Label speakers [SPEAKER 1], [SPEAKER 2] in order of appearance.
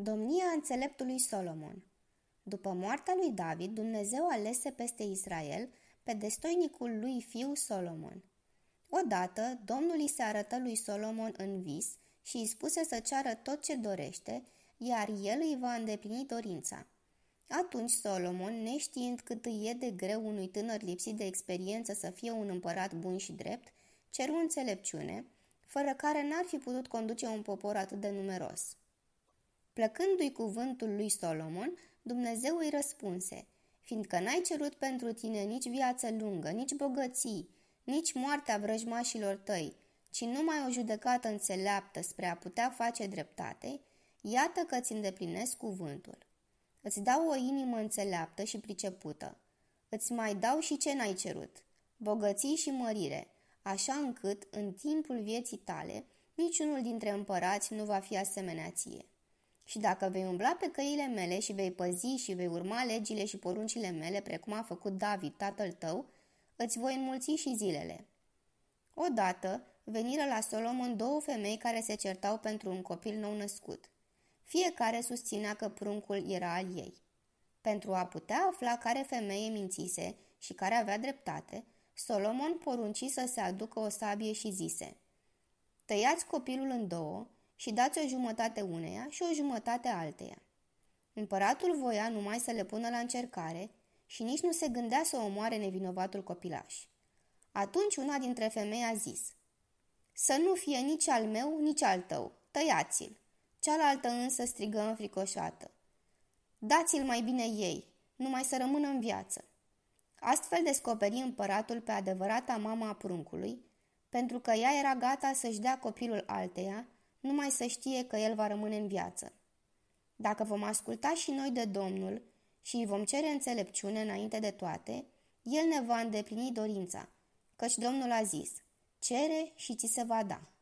[SPEAKER 1] Domnia înțeleptului Solomon După moartea lui David, Dumnezeu alese peste Israel pe destoinicul lui fiu Solomon. Odată, Domnul i se arătă lui Solomon în vis și îi spuse să ceară tot ce dorește, iar el îi va îndeplini dorința. Atunci Solomon, neștiind cât îi e de greu unui tânăr lipsit de experiență să fie un împărat bun și drept, ceru înțelepciune, fără care n-ar fi putut conduce un popor atât de numeros. Plăcându-i cuvântul lui Solomon, Dumnezeu îi răspunse, fiindcă n-ai cerut pentru tine nici viață lungă, nici bogății, nici moartea vrăjmașilor tăi, ci numai o judecată înțeleaptă spre a putea face dreptate, iată că îți îndeplinesc cuvântul. Îți dau o inimă înțeleaptă și pricepută. Îți mai dau și ce n-ai cerut, bogății și mărire, așa încât, în timpul vieții tale, niciunul dintre împărați nu va fi asemenea ție. Și dacă vei umbla pe căile mele și vei păzi și vei urma legile și poruncile mele, precum a făcut David, tatăl tău, îți voi înmulți și zilele. Odată veniră la Solomon două femei care se certau pentru un copil nou născut. Fiecare susținea că pruncul era al ei. Pentru a putea afla care femeie mințise și care avea dreptate, Solomon porunci să se aducă o sabie și zise – Tăiați copilul în două și dați o jumătate uneia și o jumătate alteia. Împăratul voia numai să le pună la încercare și nici nu se gândea să omoare nevinovatul copilaș. Atunci una dintre femei a zis, Să nu fie nici al meu, nici al tău, tăiați-l!" Cealaltă însă strigă înfricoșată, Dați-l mai bine ei, numai să rămână în viață!" Astfel descoperi împăratul pe adevărata mama a pruncului, pentru că ea era gata să-și dea copilul alteia, numai să știe că el va rămâne în viață. Dacă vom asculta și noi de Domnul și îi vom cere înțelepciune înainte de toate, el ne va îndeplini dorința, căci Domnul a zis, cere și ți se va da.